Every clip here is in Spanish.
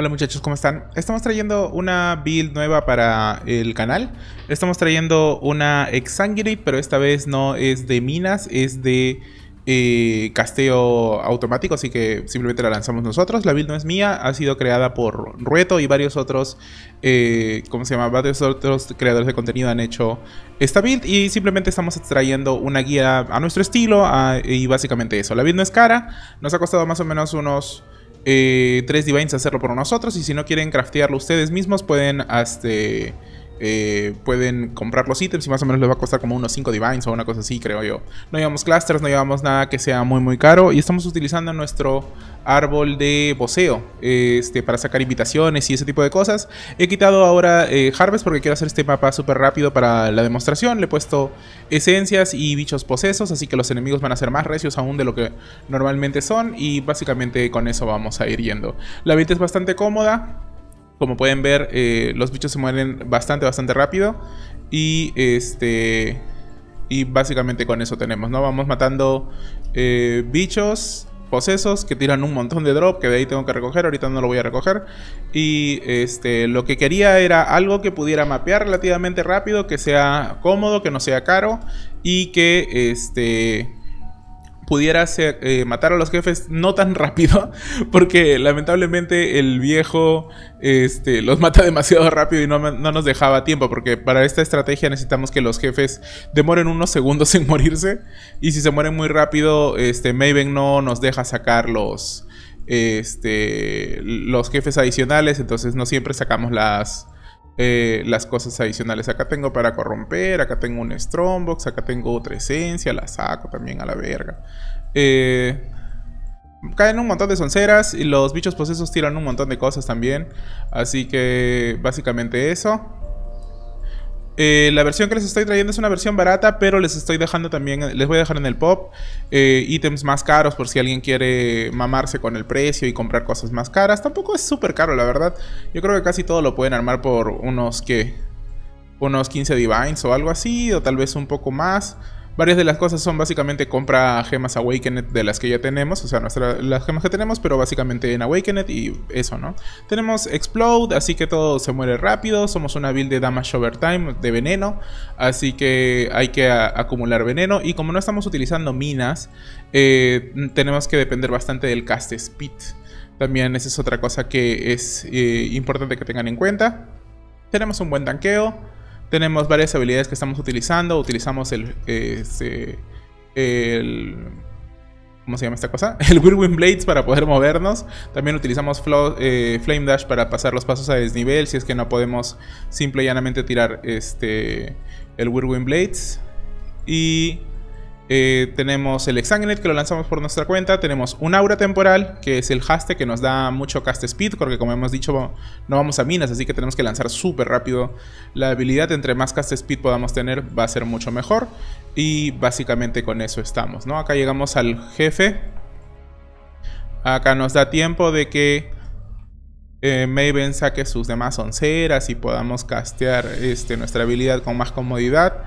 Hola muchachos, ¿cómo están? Estamos trayendo una build nueva para el canal. Estamos trayendo una Exangulate, pero esta vez no es de minas, es de eh, casteo automático, así que simplemente la lanzamos nosotros. La build no es mía, ha sido creada por Rueto y varios otros, eh, ¿cómo se llama? Varios otros creadores de contenido han hecho esta build y simplemente estamos Trayendo una guía a nuestro estilo y básicamente eso. La build no es cara, nos ha costado más o menos unos eh, tres divines hacerlo por nosotros. Y si no quieren craftearlo ustedes mismos, pueden hasta... Este, eh, pueden comprar los ítems y más o menos les va a costar como unos 5 divines o una cosa así, creo yo. No llevamos clusters, no llevamos nada que sea muy muy caro y estamos utilizando nuestro árbol de voceo este, para sacar invitaciones y ese tipo de cosas. He quitado ahora eh, Harvest porque quiero hacer este mapa súper rápido para la demostración. Le he puesto esencias y bichos posesos, así que los enemigos van a ser más recios aún de lo que normalmente son y básicamente con eso vamos a ir yendo. La venta es bastante cómoda. Como pueden ver, eh, los bichos se mueren bastante, bastante rápido. Y este. Y básicamente con eso tenemos, ¿no? Vamos matando eh, bichos posesos que tiran un montón de drop que de ahí tengo que recoger, ahorita no lo voy a recoger y este lo que quería era algo que pudiera mapear relativamente rápido, que sea cómodo, que no sea caro y que este pudiera eh, matar a los jefes no tan rápido, porque lamentablemente el viejo este, los mata demasiado rápido y no, nos dejaba tiempo, porque para esta estrategia necesitamos que los jefes demoren unos segundos en morirse, y si se mueren muy rápido, este, Maven no nos deja sacar los, este, los jefes adicionales, entonces no siempre sacamos las eh, las cosas adicionales. Acá tengo para corromper, acá tengo un Strongbox, acá tengo otra esencia, la saco también a la verga. Eh, caen un montón de sonceras y los bichos posesos pues tiran un montón de cosas también. Así que básicamente eso. Eh, la versión que les estoy trayendo es una versión barata, pero les estoy dejando también, les voy a dejar en el pop eh, ítems más caros por si alguien quiere mamarse con el precio y comprar cosas más caras. Tampoco es súper caro, la verdad. Yo creo que casi todo lo pueden armar por unos que unos 15 divines o algo así, o tal vez un poco más. Varias de las cosas son básicamente compra gemas Awakened de las que ya tenemos, o sea, las gemas que tenemos, pero básicamente en Awakened y eso, ¿no? Tenemos Explode, así que todo se muere rápido, somos una build de damage over de veneno, así que hay que acumular veneno y como no estamos utilizando minas, eh, tenemos que depender bastante del cast speed. También esa es otra cosa que es eh, importante que tengan en cuenta. Tenemos un buen tanqueo. Tenemos varias habilidades que estamos utilizando. Utilizamos el... Este, ¿Cómo se llama esta cosa? El Whirlwind Blades para poder movernos. También utilizamos eh, Flame Dash para pasar los pasos a desnivel. Si es que no podemos simple y llanamente tirar este, el Whirlwind Blades. Y eh, tenemos el Exangnet que lo lanzamos por nuestra cuenta. Tenemos un aura temporal que es el haste que nos da mucho cast speed. Porque como hemos dicho, no vamos a minas, así que tenemos que lanzar súper rápido la habilidad. Entre más cast speed podamos tener, va a ser mucho mejor. Y básicamente con eso estamos, ¿no? Acá llegamos al jefe. Acá nos da tiempo de que eh, Maven saque sus demás onceras y podamos castear este, nuestra habilidad con más comodidad.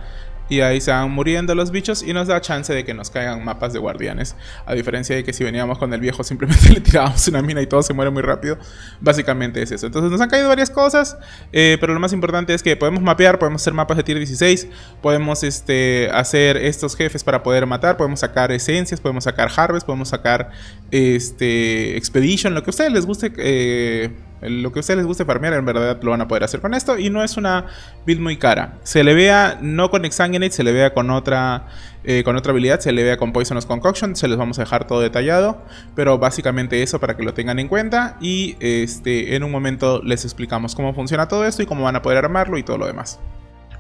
Y ahí se van muriendo los bichos y nos da chance de que nos caigan mapas de guardianes. A diferencia de que si veníamos con el viejo simplemente le tirábamos una mina y todo se muere muy rápido. Básicamente es eso. Entonces nos han caído varias cosas. Eh, pero lo más importante es que podemos mapear, podemos hacer mapas de tier 16. Podemos este, hacer estos jefes para poder matar. Podemos sacar esencias, podemos sacar harvest, podemos sacar este, expedition. Lo que a ustedes les guste. Eh, lo que a ustedes les guste farmear en verdad lo van a poder hacer con esto. Y no es una build muy cara. Se le vea no con Exanguinate, se le vea con otra, eh, con otra habilidad, se le vea con Poisonous Concoction. Se les vamos a dejar todo detallado. Pero básicamente eso para que lo tengan en cuenta. Y este, en un momento les explicamos cómo funciona todo esto y cómo van a poder armarlo y todo lo demás.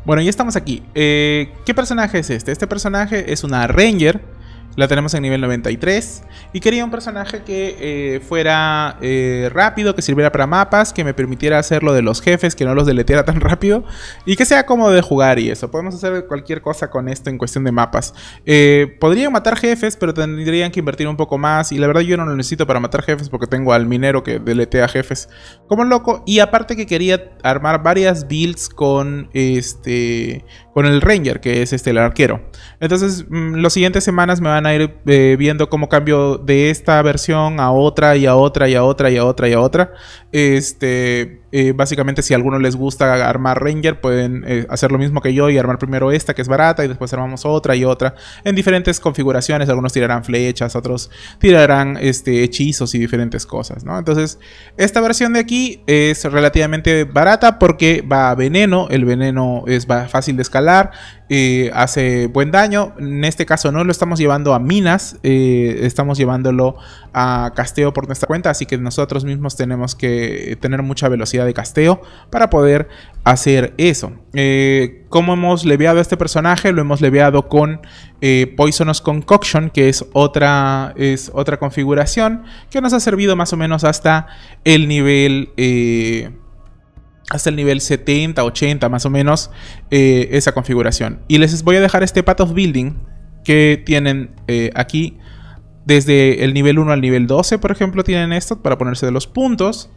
Bueno, ya estamos aquí. Eh, ¿Qué personaje es este? Este personaje es una Ranger la tenemos en nivel 93. Y quería un personaje que eh, fuera eh, rápido, que sirviera para mapas, que me permitiera hacer lo de los jefes, que no los deleteara tan rápido. Y que sea cómodo de jugar y eso. Podemos hacer cualquier cosa con esto en cuestión de mapas. Eh, podrían matar jefes, pero tendrían que invertir un poco más. Y la verdad yo no lo necesito para matar jefes porque tengo al minero que deletea jefes como loco. Y aparte que quería armar varias builds con este con el Ranger, que es este el arquero. Entonces, mm, las siguientes semanas me van a ir eh, viendo cómo cambio de esta versión a otra y a otra y a otra y a otra y a otra. Este eh, básicamente, si a alguno les gusta armar Ranger, pueden eh, hacer lo mismo que yo y armar primero esta que es barata y después armamos otra y otra en diferentes configuraciones. Algunos tirarán flechas, otros tirarán este, hechizos y diferentes cosas, ¿no? Entonces, esta versión de aquí es relativamente barata porque va a veneno, el veneno es fácil de escalar, hace buen daño. En este caso no lo estamos llevando a minas, eh, estamos llevándolo a casteo por nuestra cuenta, así que nosotros mismos tenemos que tener mucha velocidad de casteo para poder hacer eso. Eh, Como hemos leveado a este personaje? Lo hemos leveado con eh, Poisonous Concoction, que es otra, es otra configuración que nos ha servido más o menos hasta el nivel hasta el nivel 70, 80 más o menos eh, esa configuración. Y les voy a dejar este path of building que tienen eh, aquí desde el nivel 1 al nivel 12, por ejemplo, tienen esto para ponerse de los puntos.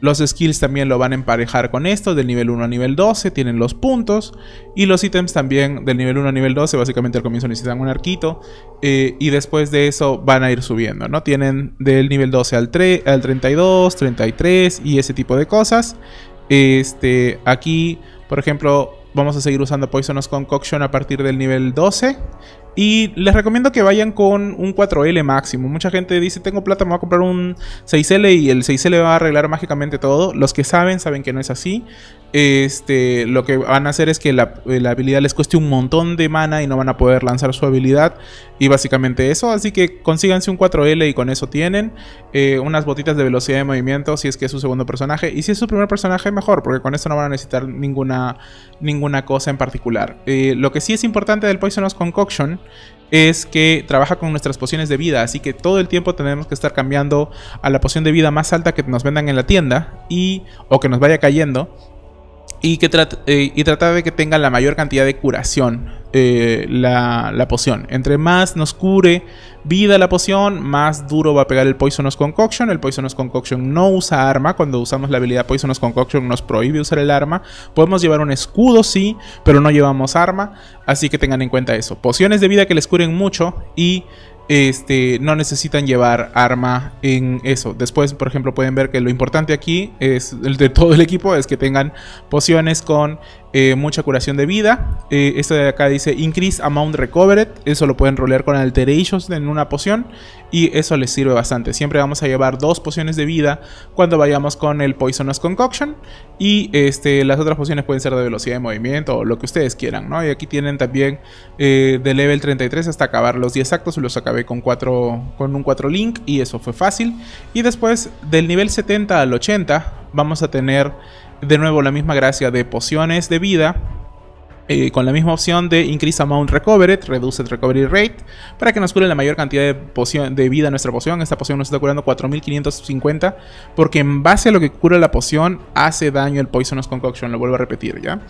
Los skills también lo van a emparejar con esto, del nivel 1 al nivel 12 tienen los puntos. Y los ítems también del nivel 1 al nivel 12, básicamente al comienzo necesitan un arquito. Eh, y después de eso van a ir subiendo, ¿no? Tienen del nivel 12 al, 3 al 32, 33 y ese tipo de cosas. Este, aquí, por ejemplo, vamos a seguir usando Poisonous Concoction a partir del nivel 12. Y les recomiendo que vayan con un 4L máximo. Mucha gente dice, tengo plata, me voy a comprar un 6L y el 6L va a arreglar mágicamente todo. Los que saben, saben que no es así. Este, lo que van a hacer es que eh, la, habilidad les cueste un montón de mana y no van a poder lanzar su habilidad. Y básicamente eso. Así que consíganse un 4L y con eso tienen. Eh, unas botitas de velocidad de movimiento si es que es su segundo personaje. Y si es su primer personaje, mejor, porque con eso no van a necesitar ninguna, ninguna cosa en particular. Eh, lo que sí es importante del Poisonous Concoction es que trabaja con nuestras pociones de vida, así que todo el tiempo tenemos que estar cambiando a la poción de vida más alta que nos vendan en la tienda y o que nos vaya cayendo y, que eh, y tratar de que tenga la mayor cantidad de curación eh, la, la, poción. Entre más nos cure, vida la poción, más duro va a pegar el Poisonous Concoction. El Poisonous Concoction no usa arma. Cuando usamos la habilidad Poisonous Concoction nos prohíbe usar el arma. Podemos llevar un escudo, sí, pero no llevamos arma. Así que tengan en cuenta eso. Pociones de vida que les curen mucho y este, no necesitan llevar arma en eso. Después, por ejemplo, pueden ver que lo importante aquí es el de todo el equipo es que tengan pociones con eh, mucha curación de vida. Eh, esto de acá dice Increase Amount Recovered. Eso lo pueden rolear con Alterations en una poción. Y eso les sirve bastante. Siempre vamos a llevar dos pociones de vida cuando vayamos con el Poisonous Concoction. Y este, las otras pociones pueden ser de velocidad de movimiento o lo que ustedes quieran. ¿no? Y aquí tienen también eh, de level 33 hasta acabar los 10 actos. Los acabé con, cuatro, con un 4 link y eso fue fácil. Y después del nivel 70 al 80 vamos a tener de nuevo la misma gracia de pociones de vida. Eh, con la misma opción de Increase Amount Recovered, Reduce Recovery Rate, para que nos cure la mayor cantidad de, poción, de vida nuestra poción. Esta poción nos está curando 4550, porque en base a lo que cura la poción, hace daño el Poisonous Concoction, lo vuelvo a repetir ya.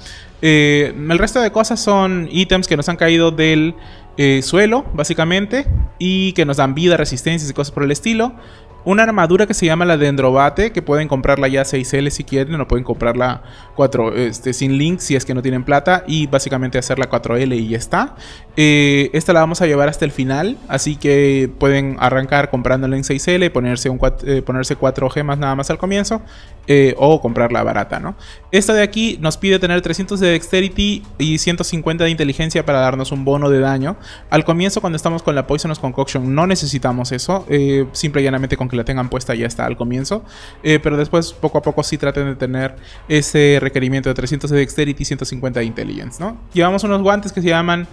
Eh, el resto de cosas son ítems que nos han caído del eh, suelo, básicamente, y que nos dan vida, resistencias y cosas por el estilo una armadura que se llama la Dendrobate, que pueden comprarla ya 6L si quieren, o pueden comprarla 4, este, sin link si es que no tienen plata, y básicamente hacerla 4L y ya está. Eh, esta la vamos a llevar hasta el final, así que pueden arrancar comprándola en 6L, ponerse, un, eh, ponerse 4 gemas nada más al comienzo, eh, o comprarla barata, ¿no? Esta de aquí nos pide tener 300 de dexterity y 150 de inteligencia para darnos un bono de daño. Al comienzo cuando estamos con la Poisonous Concoction no necesitamos eso, eh, simple y llanamente con que la tengan puesta ya está al comienzo. Eh, pero después poco a poco sí traten de tener ese requerimiento de 300 de dexterity y 150 de intelligence, ¿no? Llevamos unos guantes que se llaman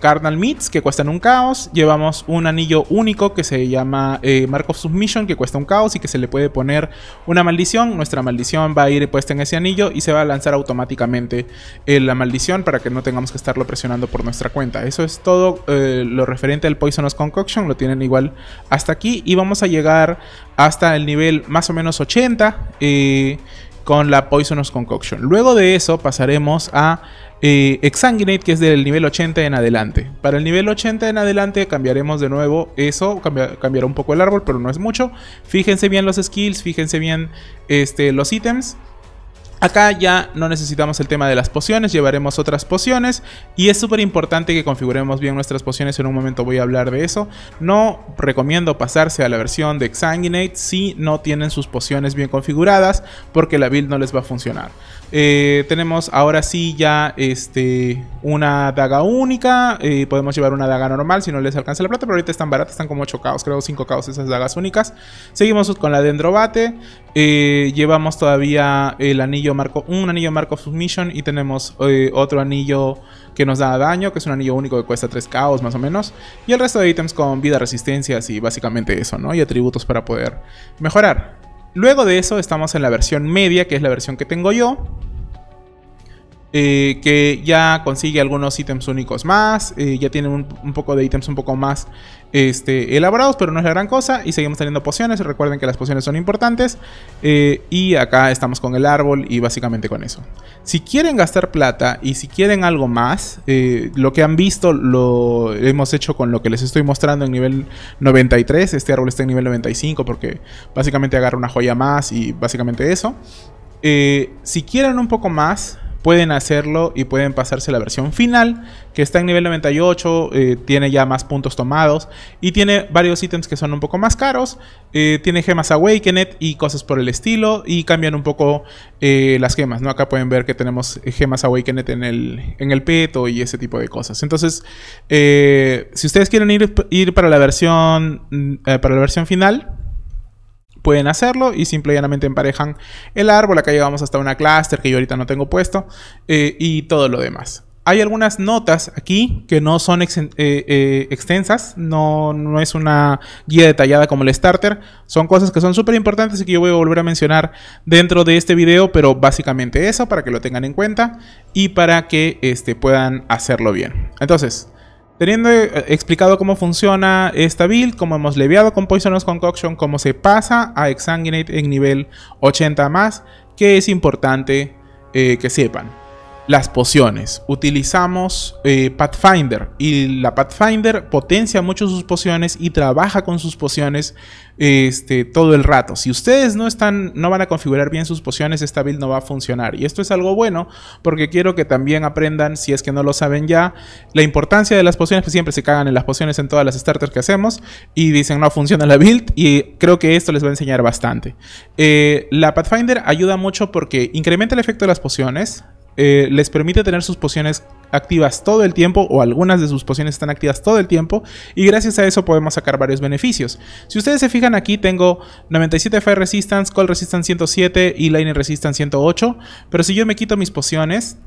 Carnal Meats que cuestan un caos. Llevamos un anillo único que se llama Mark of Submission que cuesta un caos y que se le puede poner una maldición nuestra maldición va a ir puesta en ese anillo y se va a lanzar automáticamente eh, la maldición para que no tengamos que estarlo presionando por nuestra cuenta. Eso es todo eh, lo referente al Poisonous Concoction, lo tienen igual hasta aquí y vamos a llegar hasta el nivel más o menos 80 eh, con la Poisonous Concoction. Luego de eso pasaremos a eh, Exanguinate, que es del nivel 80 en adelante. Para el nivel 80 en adelante cambiaremos de nuevo eso, cambiará un poco el árbol, pero no es mucho. Fíjense bien los skills, fíjense bien este, los ítems. Acá ya no necesitamos el tema de las pociones, llevaremos otras pociones y es súper importante que configuremos bien nuestras pociones, en un momento voy a hablar de eso. No recomiendo pasarse a la versión de Exanguinate si no tienen sus pociones bien configuradas porque la build no les va a funcionar. Eh, tenemos ahora sí ya este, una daga única, eh, podemos llevar una daga normal si no les alcanza la plata, pero ahorita están baratas, están como 8 caos, creo 5 caos esas dagas únicas. Seguimos con la dendrobate, eh, llevamos todavía el anillo marco un anillo marco submission y tenemos eh, otro anillo que nos da daño, que es un anillo único que cuesta 3 caos más o menos. Y el resto de ítems con vida, resistencias y básicamente eso, ¿no? Y atributos para poder mejorar. Luego de eso estamos en la versión media, que es la versión que tengo yo. Eh, que ya consigue algunos ítems únicos más, eh, ya tiene un, poco de ítems un poco más este, elaborados, pero no es la gran cosa. Y seguimos teniendo pociones, recuerden que las pociones son importantes. Eh, y acá estamos con el árbol y básicamente con eso. Si quieren gastar plata y si quieren algo más, lo que han visto lo hemos hecho con lo que les estoy mostrando en nivel 93. Este árbol está en nivel 95 porque básicamente agarra una joya más y básicamente eso. si quieren un poco más, pueden hacerlo y pueden pasarse la versión final, que está en nivel 98, eh, tiene ya más puntos tomados y tiene varios ítems que son un poco más caros, eh, tiene gemas Awakened y cosas por el estilo y cambian un poco eh, las gemas, ¿no? Acá pueden ver que tenemos gemas Awakened en el, en el peto y ese tipo de cosas. Entonces, si ustedes quieren ir, ir para la versión, mm, para la versión final, pueden hacerlo y simplemente emparejan el árbol. Acá llegamos hasta una cluster que yo ahorita no tengo puesto eh, y todo lo demás. Hay algunas notas aquí que no son eh, eh, extensas, no, no, es una guía detallada como el starter. Son cosas que son súper importantes y que yo voy a volver a mencionar dentro de este video, pero básicamente eso para que lo tengan en cuenta y para que este, puedan hacerlo bien. Entonces, Teniendo eh, explicado cómo funciona esta build, cómo hemos leviado con Poisonous Concoction, cómo se pasa a Exsanguinate en nivel 80 más, que es importante eh, que sepan las pociones. Utilizamos eh, Pathfinder y la Pathfinder potencia mucho sus pociones y trabaja con sus pociones este, todo el rato. Si ustedes no están, no van a configurar bien sus pociones, esta build no va a funcionar. Y esto es algo bueno porque quiero que también aprendan, si es que no lo saben ya, la importancia de las pociones. que pues siempre se cagan en las pociones en todas las starters que hacemos y dicen no funciona la build y creo que esto les va a enseñar bastante. Eh, la Pathfinder ayuda mucho porque incrementa el efecto de las pociones, eh, les permite tener sus pociones activas todo el tiempo o algunas de sus pociones están activas todo el tiempo y gracias a eso podemos sacar varios beneficios. Si ustedes se fijan aquí tengo 97 Fire Resistance, Cold Resistance 107 y Lightning Resistance 108, pero si yo me quito mis pociones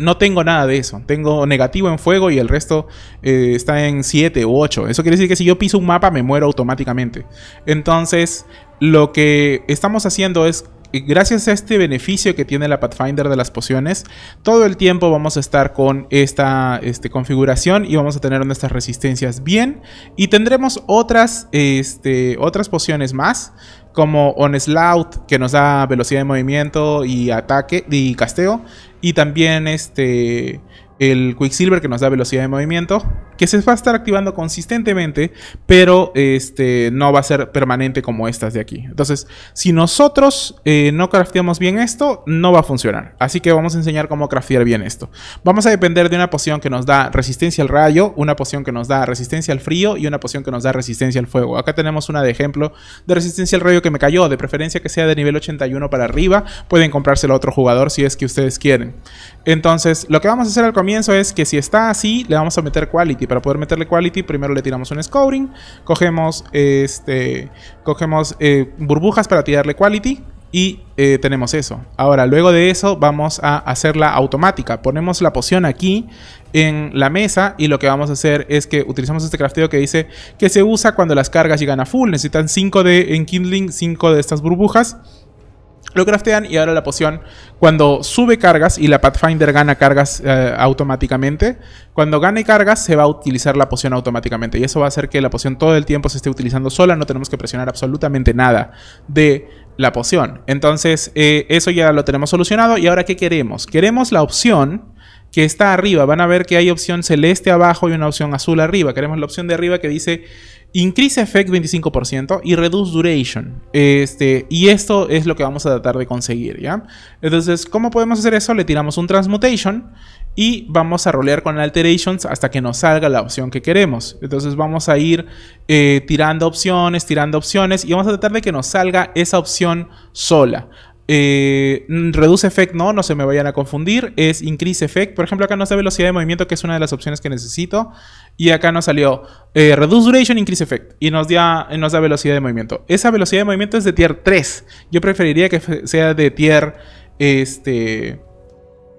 no tengo nada de eso. Tengo negativo en fuego y el resto eh, está en 7 u 8. Eso quiere decir que si yo piso un mapa me muero automáticamente. Entonces, lo que estamos haciendo es gracias a este beneficio que tiene la Pathfinder de las pociones, todo el tiempo vamos a estar con esta este, configuración y vamos a tener nuestras resistencias bien. Y tendremos otras, este, otras pociones más, como Onslaught, que nos da velocidad de movimiento y ataque y casteo. Y también este, el Quicksilver, que nos da velocidad de movimiento que se va a estar activando consistentemente, pero este, no va a ser permanente como estas de aquí. Entonces, si nosotros eh, no crafteamos bien esto, no va a funcionar. Así que vamos a enseñar cómo craftear bien esto. Vamos a depender de una poción que nos da resistencia al rayo, una poción que nos da resistencia al frío y una poción que nos da resistencia al fuego. Acá tenemos una de ejemplo de resistencia al rayo que me cayó, de preferencia que sea de nivel 81 para arriba. Pueden comprárselo a otro jugador si es que ustedes quieren. Entonces, lo que vamos a hacer al comienzo es que si está así, le vamos a meter quality para poder meterle quality, primero le tiramos un scouring, cogemos, este, cogemos eh, burbujas para tirarle quality. Y eh, tenemos eso. Ahora, luego de eso, vamos a hacerla automática. Ponemos la poción aquí en la mesa y lo que vamos a hacer es que utilizamos este crafteo que dice que se usa cuando las cargas llegan a full. Necesitan 5 de en Kindling, 5 de estas burbujas. Lo craftean y ahora la poción, cuando sube cargas y la Pathfinder gana cargas eh, automáticamente, cuando gane cargas se va a utilizar la poción automáticamente y eso va a hacer que la poción todo el tiempo se esté utilizando sola, no tenemos que presionar absolutamente nada de la poción. Entonces eh, eso ya lo tenemos solucionado y ahora ¿qué queremos? Queremos la opción que está arriba. Van a ver que hay opción celeste abajo y una opción azul arriba. Queremos la opción de arriba que dice Increase Effect 25% y Reduce Duration. Este, y esto es lo que vamos a tratar de conseguir, ¿ya? Entonces, ¿cómo podemos hacer eso? Le tiramos un Transmutation y vamos a rolear con Alterations hasta que nos salga la opción que queremos. Entonces vamos a ir eh, tirando opciones, tirando opciones y vamos a tratar de que nos salga esa opción sola. Eh, reduce Effect no, no se me vayan a confundir. Es Increase Effect. Por ejemplo, acá no está velocidad de movimiento, que es una de las opciones que necesito. Y acá nos salió eh, Reduce Duration, Increase Effect. Y nos da, nos da velocidad de movimiento. Esa velocidad de movimiento es de tier 3. Yo preferiría que sea de tier. Este.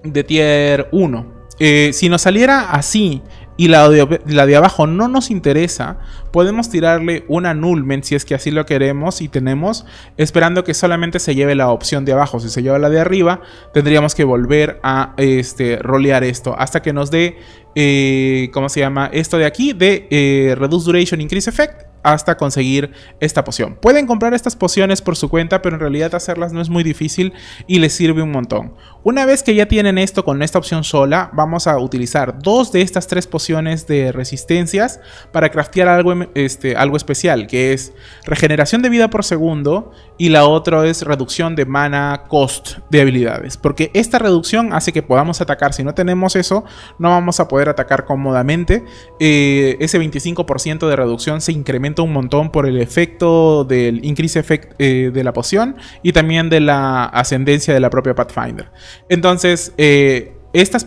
De tier 1. Eh, si nos saliera así y la de, abajo no nos interesa, podemos tirarle un annulment si es que así lo queremos y tenemos, esperando que solamente se lleve la opción de abajo. Si se lleva la de arriba, tendríamos que volver a este, rolear esto hasta que nos dé, eh, ¿cómo se llama? Esto de aquí, de eh, Reduce Duration Increase Effect hasta conseguir esta poción. Pueden comprar estas pociones por su cuenta, pero en realidad hacerlas no es muy difícil y les sirve un montón. Una vez que ya tienen esto con esta opción sola, vamos a utilizar dos de estas tres pociones de resistencias para craftear algo, em, este, algo especial, que es regeneración de vida por segundo y la otra es reducción de mana cost de habilidades. Porque esta reducción hace que podamos atacar, si no tenemos eso, no vamos a poder atacar cómodamente. Eh, ese 25% de reducción se incrementa un montón por el efecto del increase effect eh, de la poción y también de la ascendencia de la propia Pathfinder. Entonces, eh, estas,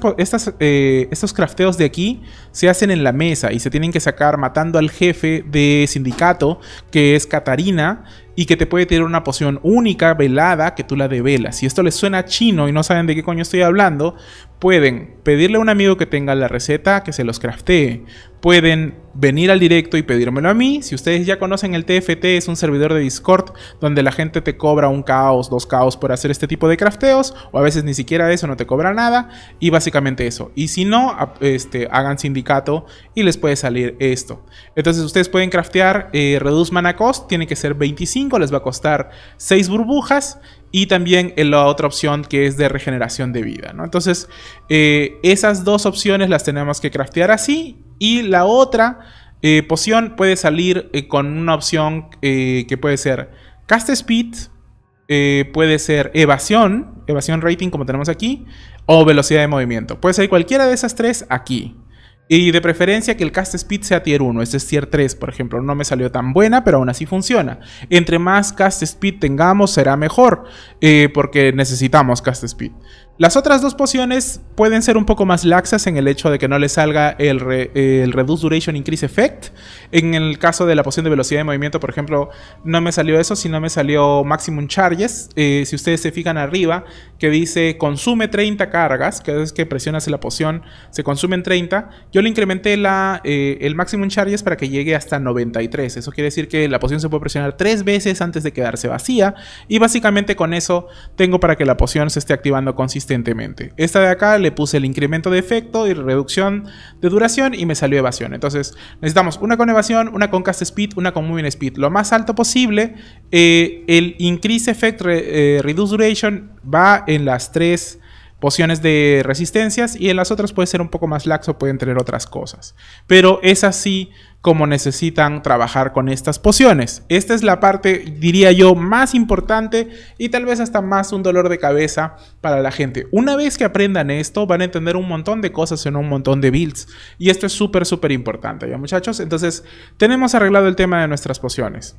eh, estos crafteos de aquí se hacen en la mesa y se tienen que sacar matando al jefe de sindicato, que es Katarina, y que te puede tener una poción única, velada, que tú la develas. Si esto les suena chino y no saben de qué coño estoy hablando, Pueden pedirle a un amigo que tenga la receta que se los craftee. Pueden venir al directo y pedírmelo a mí. Si ustedes ya conocen el TFT, es un servidor de Discord donde la gente te cobra un caos, dos caos por hacer este tipo de crafteos. O a veces ni siquiera eso, no te cobra nada. Y básicamente eso. Y si no, este, hagan sindicato y les puede salir esto. Entonces ustedes pueden craftear eh, Reduce Mana Cost. Tiene que ser 25, les va a costar 6 burbujas y también la otra opción que es de regeneración de vida. Entonces, eh, esas dos opciones las tenemos que craftear así y la otra eh, poción puede salir eh, con una opción que puede ser cast speed, puede ser evasión, evasión rating como tenemos aquí, o velocidad de movimiento. Puede ser cualquiera de esas tres aquí. Y de preferencia que el cast speed sea tier 1, este es tier 3, por ejemplo. No me salió tan buena, pero aún así funciona. Entre más cast speed tengamos, será mejor, eh, porque necesitamos cast speed. Las otras dos pociones pueden ser un poco más laxas en el hecho de que no le salga el, Reduce Duration Increase Effect. En el caso de la poción de velocidad de movimiento, por ejemplo, no me salió eso, sino me salió Maximum Charges. Eh, si ustedes se fijan arriba, que dice consume 30 cargas, que es que presionas la poción, se consumen 30. Yo le incrementé la, eh, el Maximum Charges para que llegue hasta 93. Eso quiere decir que la poción se puede presionar tres veces antes de quedarse vacía. Y básicamente con eso tengo para que la poción se esté activando consistentemente esta de acá le puse el incremento de efecto y reducción de duración y me salió evasión. Entonces necesitamos una con evasión, una con cast speed, una con moving speed. Lo más alto posible. Eh, el increase effect eh, reduce duration va en las tres pociones de resistencias y en las otras puede ser un poco más laxo, pueden tener otras cosas. Pero es así como necesitan trabajar con estas pociones. Esta es la parte, diría yo, más importante y tal vez hasta más un dolor de cabeza para la gente. Una vez que aprendan esto, van a entender un montón de cosas en un montón de builds. Y esto es súper, súper importante, ¿ya muchachos? Entonces, tenemos arreglado el tema de nuestras pociones.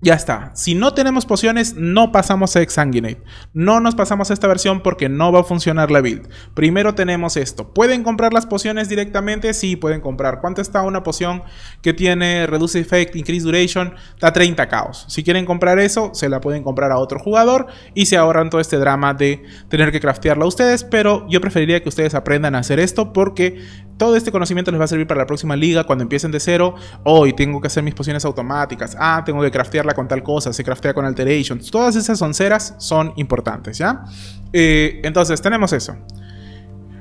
Ya está. Si no tenemos pociones, no pasamos a Exsanguinate. No nos pasamos a esta versión porque no va a funcionar la build. Primero tenemos esto. ¿Pueden comprar las pociones directamente? Sí, pueden comprar. ¿Cuánto está una poción que tiene Reduce Effect, Increase Duration? Da 30 caos. Si quieren comprar eso, se la pueden comprar a otro jugador y se ahorran todo este drama de tener que craftearla ustedes. Pero yo preferiría que ustedes aprendan a hacer esto porque todo este conocimiento les va a servir para la próxima liga cuando empiecen de cero. Hoy tengo que hacer mis pociones automáticas. Ah, tengo que craftearla con tal cosa. Se craftea con alterations. Todas esas onceras son importantes, ¿ya? Eh, entonces, tenemos eso.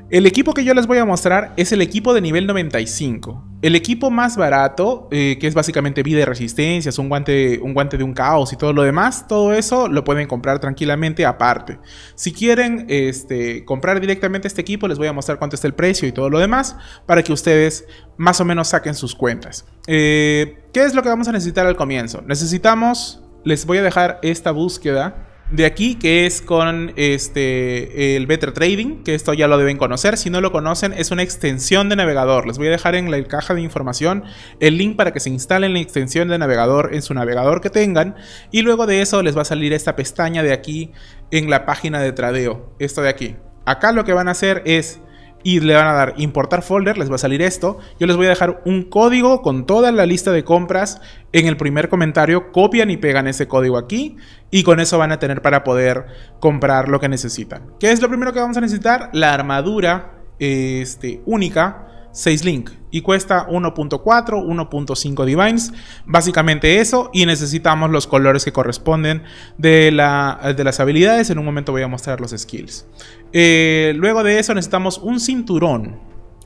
El equipo que yo les voy a mostrar es el equipo de nivel 95. El equipo más barato, eh, que es básicamente vida y resistencia, un guante, un guante de un caos y todo lo demás, todo eso lo pueden comprar tranquilamente aparte. Si quieren este, comprar directamente este equipo, les voy a mostrar cuánto está el precio y todo lo demás, para que ustedes más o menos saquen sus cuentas. Eh, ¿Qué es lo que vamos a necesitar al comienzo? Necesitamos, les voy a dejar esta búsqueda de aquí, que es con este, el Better Trading, que esto ya lo deben conocer. Si no lo conocen, es una extensión de navegador. Les voy a dejar en la caja de información el link para que se instalen la extensión de navegador en su navegador que tengan. Y luego de eso les va a salir esta pestaña de aquí en la página de tradeo. Esto de aquí. Acá lo que van a hacer es y le van a dar importar folder, les va a salir esto. Yo les voy a dejar un código con toda la lista de compras en el primer comentario, copian y pegan ese código aquí y con eso van a tener para poder comprar lo que necesitan. ¿Qué es lo primero que vamos a necesitar? La armadura este, única 6 Link y cuesta 1.4, 1.5 Divines, básicamente eso y necesitamos los colores que corresponden de, las habilidades, en un momento voy a mostrar los skills. Eh, luego de eso necesitamos un cinturón,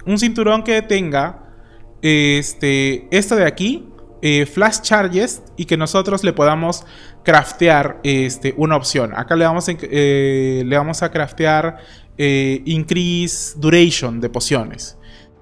un cinturón que tenga este, esto de aquí, eh, flash charges y que nosotros le podamos craftear este, una opción. Acá le vamos, a, eh, le vamos a craftear increase duration de pociones.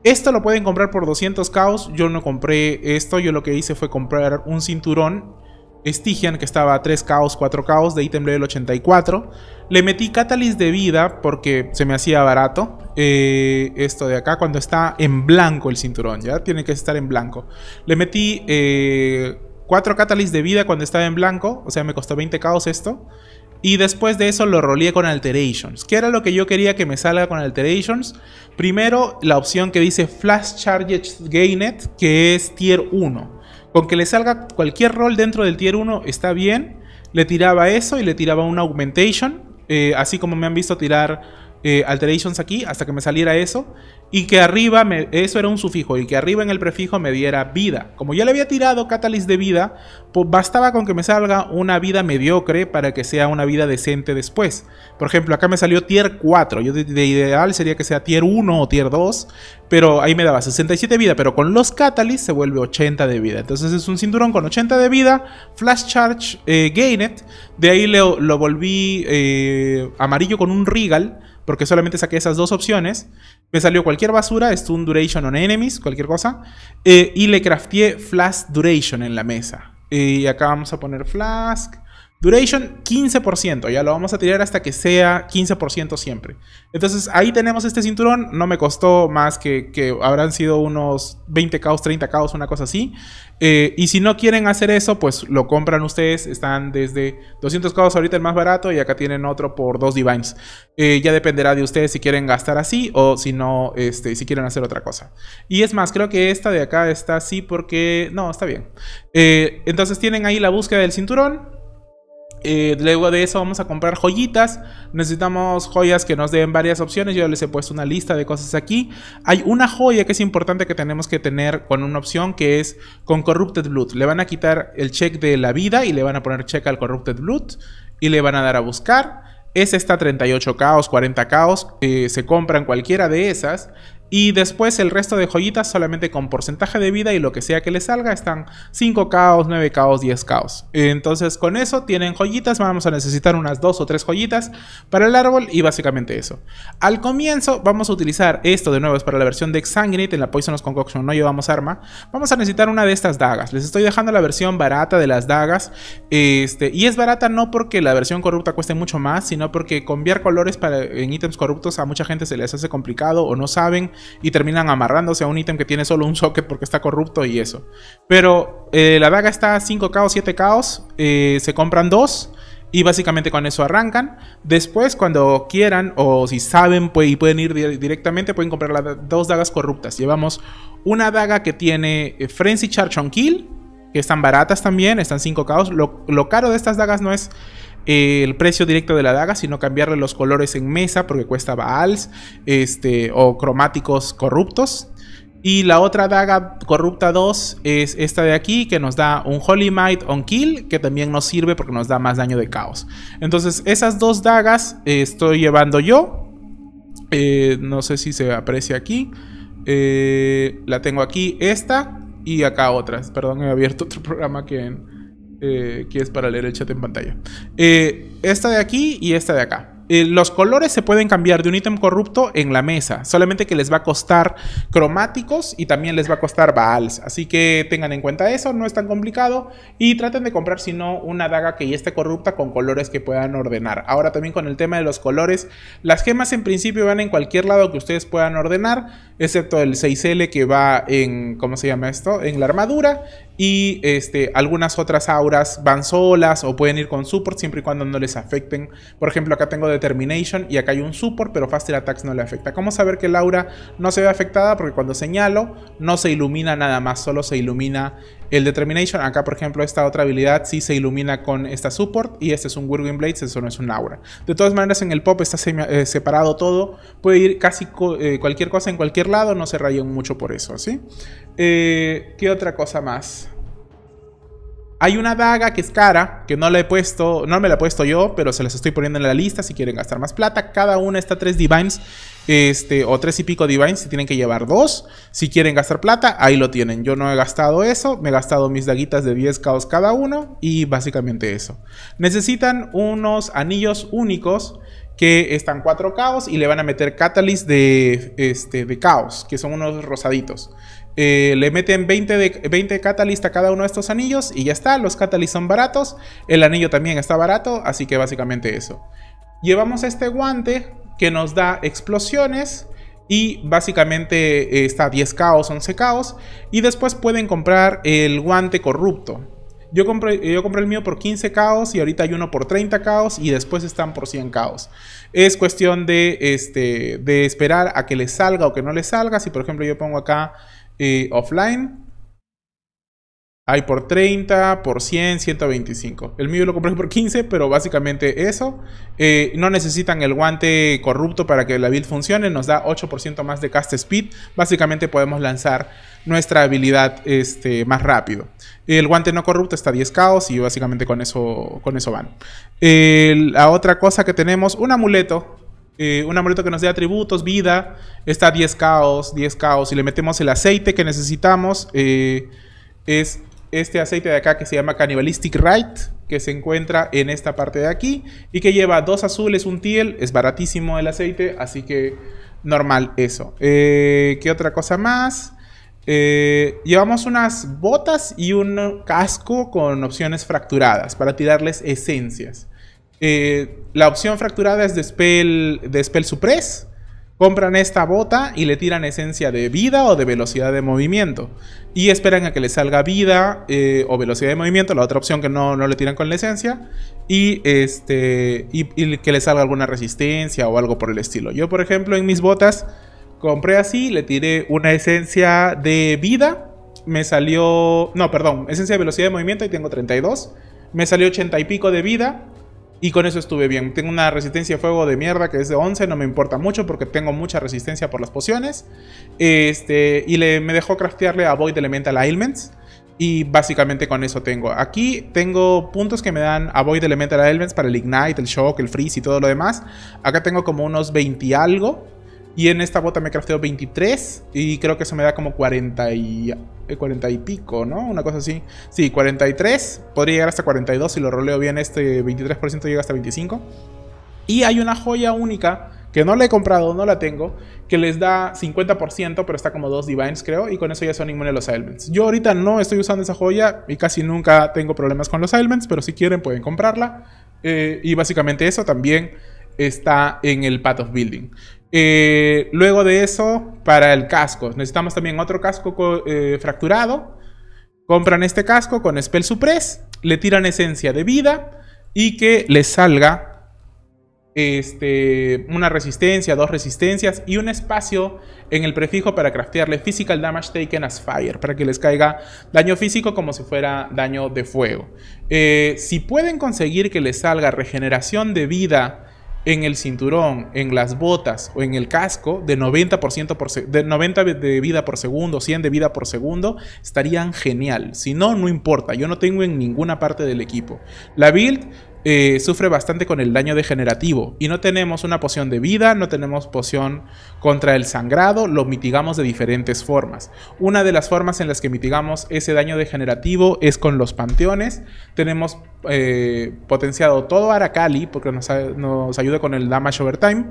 Esto lo pueden comprar por 200 caos. Yo no compré esto, yo lo que hice fue comprar un cinturón Estigian que estaba a 3 caos, 4 caos de ítem level 84. Le metí Catalyst de vida porque se me hacía barato. Eh, esto de acá, cuando está en blanco el cinturón, ya tiene que estar en blanco. Le metí 4 eh, Catalyst de vida cuando estaba en blanco, o sea, me costó 20 caos esto. Y después de eso lo roleé con Alterations. ¿Qué era lo que yo quería que me salga con Alterations? Primero, la opción que dice Flash Charged gainet que es tier 1. Con que le salga cualquier rol dentro del tier 1 está bien. Le tiraba eso y le tiraba una Augmentation. Eh, así como me han visto tirar eh, alterations aquí hasta que me saliera eso y que arriba, eso era un sufijo y que arriba en el prefijo me diera vida. Como ya le había tirado catalyst de vida, pues bastaba con que me salga una vida mediocre para que sea una vida decente después. Por ejemplo, acá me salió tier 4, yo de, ideal sería que sea tier 1 o tier 2, pero ahí me daba 67 vida, pero con los catalyst se vuelve 80 de vida. Entonces es un cinturón con 80 de vida, flash charge, eh, de ahí lo, volví eh, amarillo con un regal porque solamente saqué esas dos opciones. Me salió cualquier basura, Stun Duration on Enemies, cualquier cosa. Eh, y le crafteé Flask Duration en la mesa. Y acá vamos a poner Flask. Duration 15%, ya lo vamos a tirar hasta que sea 15% siempre. Entonces ahí tenemos este cinturón, no me costó más que, habrán sido unos 20 caos, 30 caos, una cosa así. Eh, y si no quieren hacer eso, pues lo compran ustedes, están desde 200 caos ahorita el más barato y acá tienen otro por 2 divines. Eh, ya dependerá de ustedes si quieren gastar así o si no, este, si quieren hacer otra cosa. Y es más, creo que esta de acá está así porque... No, está bien. Eh, entonces tienen ahí la búsqueda del cinturón eh, luego de eso vamos a comprar joyitas. Necesitamos joyas que nos den varias opciones. Yo les he puesto una lista de cosas aquí. Hay una joya que es importante que tenemos que tener con una opción que es con Corrupted Blood. Le van a quitar el check de la vida y le van a poner check al Corrupted Blood. Y le van a dar a buscar. Es esta 38 caos, 40 caos. que se compran cualquiera de esas. Y después el resto de joyitas solamente con porcentaje de vida y lo que sea que les salga están 5 caos, 9 caos, 10 caos. Entonces con eso tienen joyitas, vamos a necesitar unas 2 o 3 joyitas para el árbol y básicamente eso. Al comienzo vamos a utilizar esto de nuevo, es para la versión de Exsanguinate, en la Poisonous Concoction no llevamos arma. Vamos a necesitar una de estas dagas, les estoy dejando la versión barata de las dagas. Este, y es barata no porque la versión corrupta cueste mucho más, sino porque cambiar colores para, en ítems corruptos a mucha gente se les hace complicado o no saben y terminan amarrándose a un ítem que tiene solo un socket porque está corrupto y eso. Pero eh, la daga está 5K o 7K, se compran dos. Y básicamente con eso arrancan. Después, cuando quieran o si saben pues, y pueden ir directamente, pueden comprar las dos dagas corruptas. Llevamos una daga que tiene eh, Frenzy Charge on Kill, que están baratas también, están 5 caos. lo, caro de estas dagas no es el precio directo de la daga, sino cambiarle los colores en mesa porque cuesta baals este, o cromáticos corruptos. Y la otra daga corrupta 2 es esta de aquí que nos da un Holy Might on Kill que también nos sirve porque nos da más daño de caos. Entonces esas dos dagas eh, estoy llevando yo. Eh, no sé si se aprecia aquí. Eh, la tengo aquí, esta y acá otras. Perdón, he abierto otro programa que... Eh, que es para leer el chat en pantalla. Eh, esta de aquí y esta de acá. Eh, los colores se pueden cambiar de un ítem corrupto en la mesa, solamente que les va a costar cromáticos y también les va a costar baals. Así que tengan en cuenta eso, no es tan complicado y traten de comprar si no una daga que ya esté corrupta con colores que puedan ordenar. Ahora también con el tema de los colores, las gemas en principio van en cualquier lado que ustedes puedan ordenar excepto el 6L que va en, ¿cómo se llama esto? En la armadura y este, algunas otras auras van solas o pueden ir con support siempre y cuando no les afecten. Por ejemplo, acá tengo Determination y acá hay un support, pero Faster Attacks no le afecta. ¿Cómo saber que el aura no se ve afectada? Porque cuando señalo no se ilumina nada más, solo se ilumina el Determination, acá por ejemplo, esta otra habilidad sí se ilumina con esta support y este es un Whirlwind Blades, eso no es un aura. De todas maneras, en el pop está eh, separado todo, puede ir casi eh, cualquier cosa en cualquier lado, no se rayen mucho por eso, ¿sí? Eh, ¿Qué otra cosa más? Hay una daga que es cara, que no la he puesto, no me la he puesto yo, pero se las estoy poniendo en la lista si quieren gastar más plata. Cada una está tres divines este, o tres y pico divines, si tienen que llevar dos. Si quieren gastar plata, ahí lo tienen. Yo no he gastado eso, me he gastado mis daguitas de 10 caos cada uno y básicamente eso. Necesitan unos anillos únicos que están cuatro caos y le van a meter catalyst de, este, de caos, que son unos rosaditos. Eh, le meten 20, de, 20 catalyst a cada uno de estos anillos y ya está, los catalyst son baratos, el anillo también está barato, así que básicamente eso. Llevamos este guante que nos da explosiones y básicamente eh, está 10 caos, 11 caos y después pueden comprar el guante corrupto. Yo compré, eh, yo compré el mío por 15 caos y ahorita hay uno por 30 caos y después están por 100 caos. Es cuestión de, este, de esperar a que les salga o que no les salga. Si por ejemplo yo pongo acá eh, offline, hay por 30, por 100, 125. El mío lo compré por 15, pero básicamente eso. Eh, no necesitan el guante corrupto para que la build funcione. Nos da 8% más de cast speed. Básicamente podemos lanzar nuestra habilidad este, más rápido. El guante no corrupto está 10 caos y básicamente con eso, con eso van. la otra cosa que tenemos, un amuleto. Eh, un amuleto que nos dé atributos, vida. Está 10 caos, 10 caos. Y le metemos el aceite que necesitamos. Eh, es este aceite de acá que se llama Cannibalistic Right, que se encuentra en esta parte de aquí y que lleva dos azules, un tiel, es baratísimo el aceite, así que normal eso. Eh, ¿Qué otra cosa más? Eh, llevamos unas botas y un casco con opciones fracturadas para tirarles esencias. Eh, la opción fracturada es de Spell, de spell Suppress, Compran esta bota y le tiran esencia de vida o de velocidad de movimiento. Y esperan a que le salga vida eh, o velocidad de movimiento, la otra opción que no, le tiran con la esencia. Y, este, y, y que le salga alguna resistencia o algo por el estilo. Yo, por ejemplo, en mis botas compré así, le tiré una esencia de vida. Me salió... No, perdón, esencia de velocidad de movimiento y tengo 32. Me salió 80 y pico de vida. Y con eso estuve bien. Tengo una resistencia de fuego de mierda que es de 11, no me importa mucho porque tengo mucha resistencia por las pociones. Este, y le, me dejó craftearle a Void Elemental Ailments. Y básicamente con eso tengo. Aquí tengo puntos que me dan a Elemental Ailments para el Ignite, el Shock, el Freeze y todo lo demás. Acá tengo como unos 20 y algo y en esta bota me crafteo 23. Y creo que eso me da como 40 y, 40 eh, y pico, ¿no? Una cosa así. Sí, 43. Podría llegar hasta 42 si lo roleo bien. Este 23% llega hasta 25. Y hay una joya única que no la he comprado, no la tengo, que les da 50%, pero está como dos divines, creo, y con eso ya son inmunes los ailments. Yo ahorita no estoy usando esa joya y casi nunca tengo problemas con los ailments, pero si quieren pueden comprarla. Eh, y básicamente eso también está en el Path of Building. Eh, luego de eso, para el casco, necesitamos también otro casco eh, fracturado. Compran este casco con Spell Suppress, le tiran esencia de vida y que les salga este, una resistencia, dos resistencias y un espacio en el prefijo para craftearle Physical Damage Taken as Fire, para que les caiga daño físico como si fuera daño de fuego. Eh, si pueden conseguir que les salga regeneración de vida en el cinturón, en las botas o en el casco de 90%, por de 90 de vida por segundo, 100 de vida por segundo, estarían genial. Si no, no importa. Yo no tengo en ninguna parte del equipo. La build eh, sufre bastante con el daño degenerativo. Y no tenemos una poción de vida, no tenemos poción contra el sangrado, lo mitigamos de diferentes formas. Una de las formas en las que mitigamos ese daño degenerativo es con los panteones. Tenemos eh, potenciado todo Arakali, porque nos, nos, ayuda con el damage over time.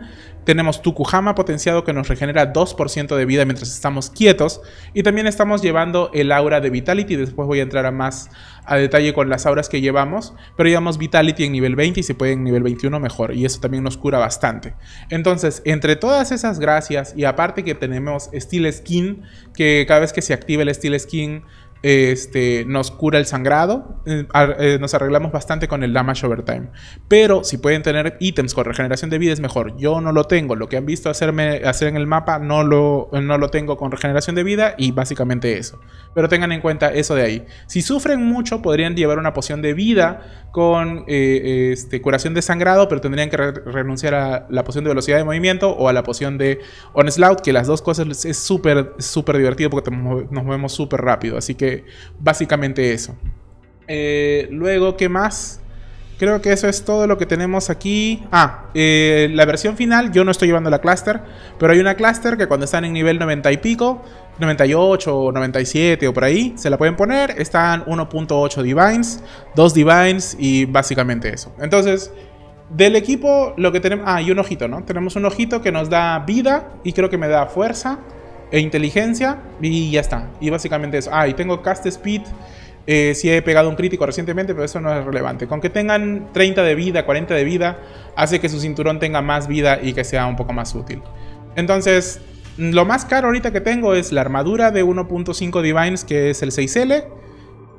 Tenemos tukujama potenciado que nos regenera 2% de vida mientras estamos quietos. Y también estamos llevando el aura de Vitality, después voy a entrar a más a detalle con las auras que llevamos, pero llevamos Vitality en nivel 20 y se puede en nivel 21 mejor, y eso también nos cura bastante. Entonces, entre todas esas gracias, y aparte que tenemos Steel Skin, que cada vez que se activa el Steel Skin, este, nos cura el sangrado, eh, eh, nos arreglamos bastante con el damage time, Pero si pueden tener ítems con regeneración de vida es mejor. Yo no lo tengo, lo que han visto hacerme, hacer en el mapa no lo, lo tengo con regeneración de vida y básicamente eso. Pero tengan en cuenta eso de ahí. Si sufren mucho podrían llevar una poción de vida con eh, este, curación de sangrado, pero tendrían que renunciar a la poción de velocidad de movimiento o a la poción de onslaught, que las dos cosas es súper, súper divertido porque nos movemos súper rápido. Así que básicamente eso. Eh, luego, ¿qué más? Creo que eso es todo lo que tenemos aquí. Ah, eh, la versión final, yo no estoy llevando la cluster, pero hay una cluster que cuando están en nivel 90 y pico, 98 o 97 o por ahí, se la pueden poner. Están 1.8 divines, 2 divines y básicamente eso. Entonces, del equipo lo que tenemos... Ah, y un ojito, ¿no? Tenemos un ojito que nos da vida y creo que me da fuerza e inteligencia y ya está. Y básicamente eso. Ah, y tengo cast speed. Eh, si he pegado un crítico recientemente, pero eso no es relevante. Con que tengan 30 de vida, 40 de vida, hace que su cinturón tenga más vida y que sea un poco más útil. Entonces, lo más caro ahorita que tengo es la armadura de 1.5 Divines, que es el 6L.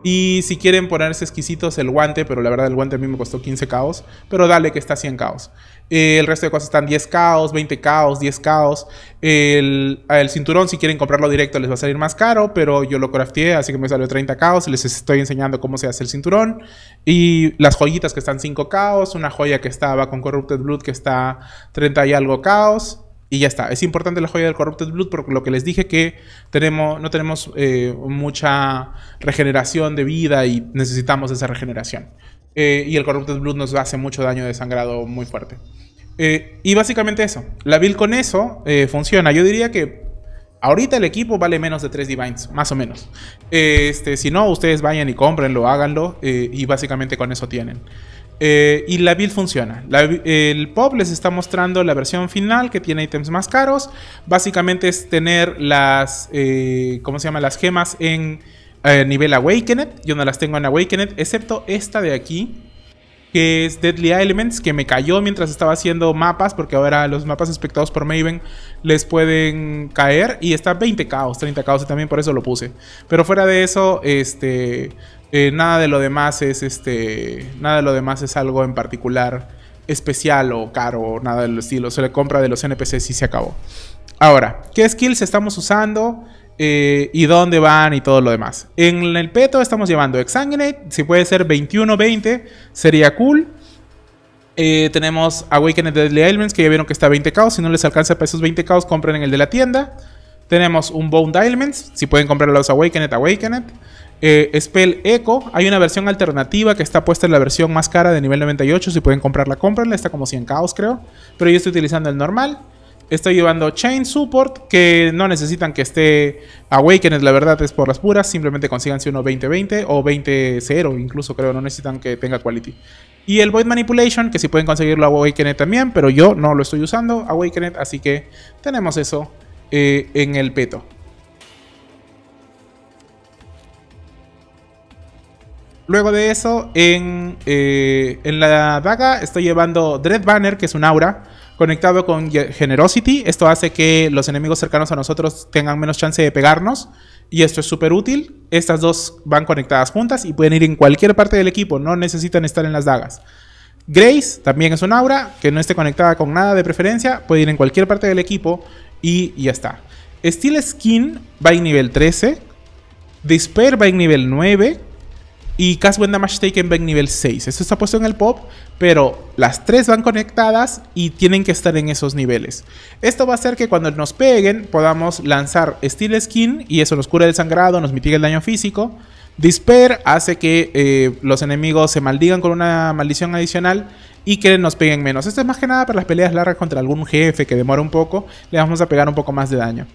Y si quieren ponerse exquisitos, el guante, pero la verdad el guante a mí me costó 15 caos, pero dale que está 100 caos. Eh, el resto de cosas están 10 caos, 20 caos, 10 caos. El, el, cinturón, si quieren comprarlo directo, les va a salir más caro, pero yo lo crafteé, así que me salió 30 caos. Les estoy enseñando cómo se hace el cinturón. Y las joyitas que están 5 caos, una joya que estaba con Corrupted Blood que está 30 y algo caos. Y ya está. Es importante la joya del Corrupted Blood porque lo que les dije que tenemos, no tenemos eh, mucha regeneración de vida y necesitamos esa regeneración. Eh, y el Corrupted Blood nos hace mucho daño de sangrado muy fuerte. Eh, y básicamente eso. La build con eso funciona. Yo diría que ahorita el equipo vale menos de 3 Divines, más o menos. este, si no, ustedes vayan y cómprenlo, háganlo. y básicamente con eso tienen. Eh, y la build funciona. el pop les está mostrando la versión final que tiene ítems más caros. Básicamente es tener las, eh, ¿cómo se llama? Las gemas en eh, nivel Awakened. Yo no las tengo en Awakened, excepto esta de aquí. Que es Deadly Elements, que me cayó mientras estaba haciendo mapas, porque ahora los mapas inspectados por Maven les pueden caer. Y está 20 k, 30 k y también por eso lo puse. Pero fuera de eso, este eh, nada de lo demás es este. Nada de lo demás es algo en particular especial o caro o nada del estilo. Se le compra de los NPCs y se acabó. Ahora, ¿qué skills estamos usando? Eh, y dónde van y todo lo demás. En el peto estamos llevando Exanguinate, si puede ser 21-20, sería cool. Eh, tenemos Awakened Deadly Elements, que ya vieron que está a 20 caos. Si no les alcanza para esos 20 caos, compren en el de la tienda. Tenemos un Bone Elements, si pueden comprar los Awakened, Awakened. Eh, Spell Echo, hay una versión alternativa que está puesta en la versión más cara de nivel 98. Si pueden comprarla, cómprenla. Está como 100 caos, creo. Pero yo estoy utilizando el normal. Estoy llevando Chain Support, que no necesitan que esté Awakened, la verdad es por las puras. Simplemente si uno 20-20 o 20-0, incluso creo, no necesitan que tenga Quality. Y el Void Manipulation, que si pueden conseguirlo Awakened también, pero yo no lo estoy usando Awakened, así que tenemos eso eh, en el peto. Luego de eso, en, eh, la daga estoy llevando Dread Banner, que es un aura, conectado con Generosity. Esto hace que los enemigos cercanos a nosotros tengan menos chance de pegarnos. Y esto es súper útil. Estas dos van conectadas juntas y pueden ir en cualquier parte del equipo. No necesitan estar en las dagas. Grace también es un aura que no esté conectada con nada de preferencia. Puede ir en cualquier parte del equipo y ya está. Steel Skin va en nivel 13. Despair va en nivel 9 y Cast When Damage Taken Back nivel 6. Eso está puesto en el pop, pero las tres van conectadas y tienen que estar en esos niveles. Esto va a hacer que cuando nos peguen podamos lanzar Steel Skin y eso nos cura el sangrado, nos mitiga el daño físico. Disper hace que eh, los enemigos se maldigan con una maldición adicional y que nos peguen menos. Esto es más que nada para las peleas largas contra algún jefe que demora un poco, le vamos a pegar un poco más de daño.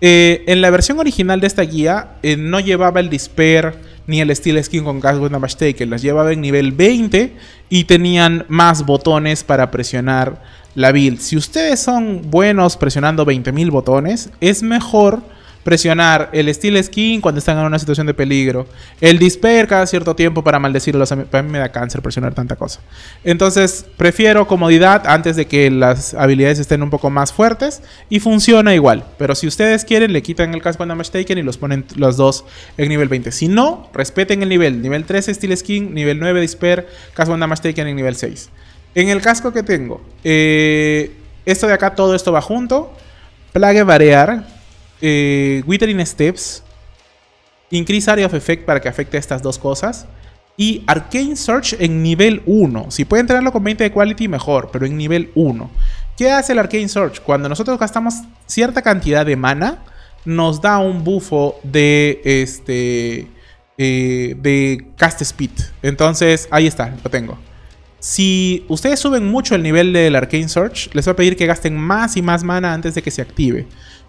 Eh, en la versión original de esta guía eh, no llevaba el Disper ni el Steel Skin con with Namaste, que las llevaba en nivel 20 y tenían más botones para presionar la build. Si ustedes son buenos presionando 20.000 botones, es mejor presionar el Steel Skin cuando están en una situación de peligro, el Disper cada cierto tiempo para maldecirlos, A mí me da cáncer presionar tanta cosa. Entonces, prefiero comodidad antes de que las habilidades estén un poco más fuertes y funciona igual. Pero si ustedes quieren, le quitan el casco Damage Taken y los ponen los dos en nivel 20. Si no, respeten el nivel. Nivel 13 Steel Skin, nivel 9 Disper, casco Damage Taken en nivel 6. En el casco que tengo, eh, esto de acá, todo esto va junto. Plague Variar, eh, Withering Steps, Increase Area of Effect para que afecte estas dos cosas. Y Arcane Search en nivel 1. Si pueden tenerlo con 20 de quality, mejor, pero en nivel 1. ¿Qué hace el Arcane Search? Cuando nosotros gastamos cierta cantidad de mana, nos da un bufo de este. Eh, de cast speed. Entonces, ahí está, lo tengo. Si ustedes suben mucho el nivel del Arcane Search, les va a pedir que gasten más y más mana antes de que se active.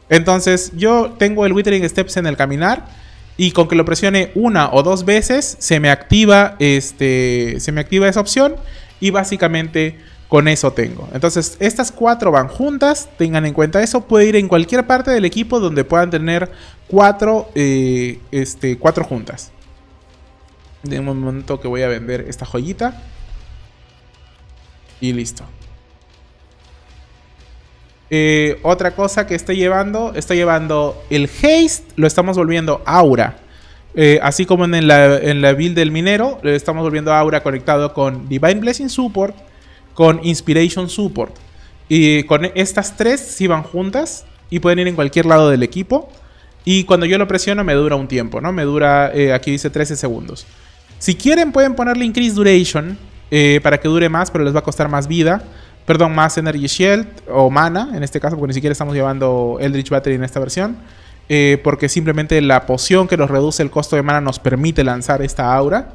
Entonces, yo tengo el Withering Steps en el caminar. Y con que lo presione una o dos veces, se me activa, este, se me activa esa opción. Y básicamente con eso tengo. Entonces, estas cuatro van juntas. Tengan en cuenta eso. Puede ir en cualquier parte del equipo donde puedan tener cuatro, eh, este, cuatro juntas. De un momento que voy a vender esta joyita. Y listo. Eh, otra cosa que está llevando, está llevando el haste, lo estamos volviendo aura. Eh, así como en la, en build del minero, lo estamos volviendo aura conectado con Divine Blessing Support, con Inspiration Support. Y con estas tres si van juntas y pueden ir en cualquier lado del equipo. Y cuando yo lo presiono me dura un tiempo, ¿no? Me dura, eh, aquí dice 13 segundos. Si quieren pueden ponerle Increase Duration para que dure más, pero les va a costar más vida perdón, más Energy Shield o mana, en este caso, porque ni siquiera estamos llevando Eldritch Battery en esta versión. Eh, porque simplemente la poción que nos reduce el costo de mana nos permite lanzar esta aura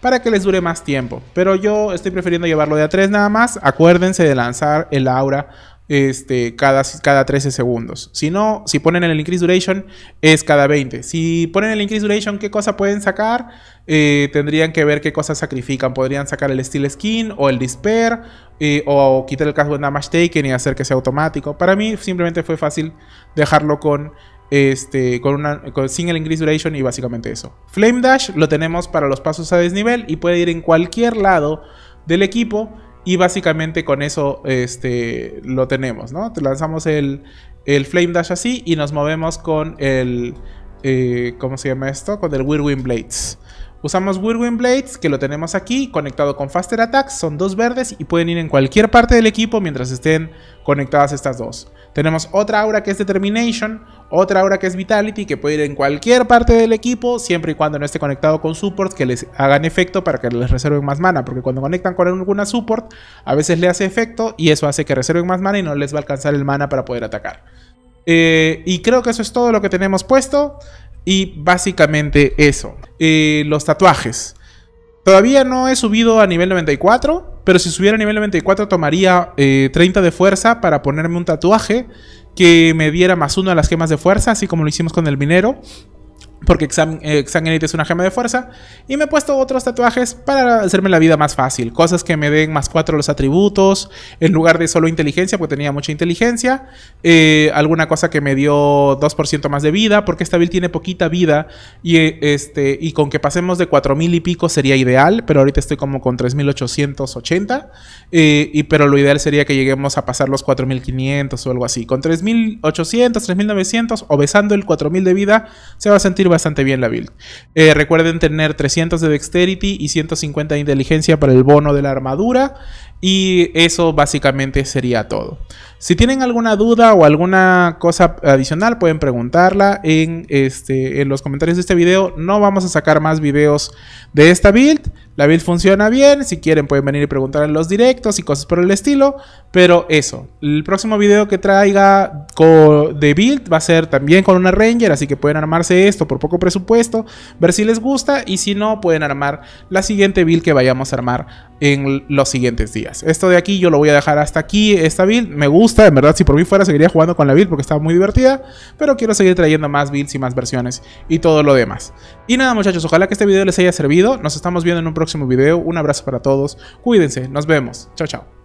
para que les dure más tiempo. Pero yo estoy prefiriendo llevarlo de a 3 nada más. Acuérdense de lanzar el aura este, cada, cada 13 segundos. Si no, si ponen el increase duration, es cada 20. Si ponen el increase duration, ¿qué cosa pueden sacar? Eh, tendrían que ver qué cosas sacrifican. Podrían sacar el Steel Skin o el Despair eh, o, quitar el casco de Damage Taken y hacer que sea automático. Para mí simplemente fue fácil dejarlo con... Este, con una sin el increase duration y básicamente eso. Flame Dash lo tenemos para los pasos a desnivel y puede ir en cualquier lado del equipo y básicamente con eso este, lo tenemos, ¿no? Lanzamos el, Flame Dash así y nos movemos con el... Eh, ¿Cómo se llama esto? Con el Whirlwind Blades. Usamos Whirlwind Blades, que lo tenemos aquí, conectado con Faster Attacks. Son dos verdes y pueden ir en cualquier parte del equipo mientras estén conectadas estas dos. Tenemos otra aura que es Determination, otra aura que es Vitality, que puede ir en cualquier parte del equipo, siempre y cuando no esté conectado con support que les hagan efecto para que les reserven más mana. Porque cuando conectan con alguna support, a veces le hace efecto y eso hace que reserven más mana y no les va a alcanzar el mana para poder atacar. Eh, y creo que eso es todo lo que tenemos puesto. Y básicamente eso. Eh, los tatuajes. Todavía no he subido a nivel 94, pero si subiera a nivel 94 tomaría 30 eh, de fuerza para ponerme un tatuaje que me diera más uno a las gemas de fuerza, así como lo hicimos con el minero porque Exanguinate eh, es una gema de fuerza. Y me he puesto otros tatuajes para hacerme la vida más fácil. Cosas que me den más cuatro los atributos. En lugar de solo inteligencia, porque tenía mucha inteligencia. Eh, alguna cosa que me dio 2% más de vida, porque esta build tiene poquita vida. Y, eh, este, y con que pasemos de 4000 y pico sería ideal. Pero ahorita estoy como con 3880. Eh, y, pero lo ideal sería que lleguemos a pasar los 4500 o algo así. Con 3800, 3900 o besando el 4000 de vida, se va a sentir bastante bien la build. Eh, recuerden tener 300 de dexterity y 150 de inteligencia para el bono de la armadura. Y eso básicamente sería todo. Si tienen alguna duda o alguna cosa adicional, pueden preguntarla en, este, en los comentarios de este video. No vamos a sacar más videos de esta build. La build funciona bien. Si quieren, pueden venir y preguntar en los directos y cosas por el estilo. Pero eso, el próximo video que traiga de build va a ser también con una Ranger, así que pueden armarse esto por poco presupuesto, ver si les gusta y si no, pueden armar la siguiente build que vayamos a armar en los siguientes días. Esto de aquí yo lo voy a dejar hasta aquí, esta build me gusta, en verdad si por mí fuera seguiría jugando con la build porque está muy divertida, pero quiero seguir trayendo más builds y más versiones y todo lo demás. Y nada muchachos, ojalá que este video les haya servido, nos estamos viendo en un próximo video, un abrazo para todos, cuídense, nos vemos, chao chao.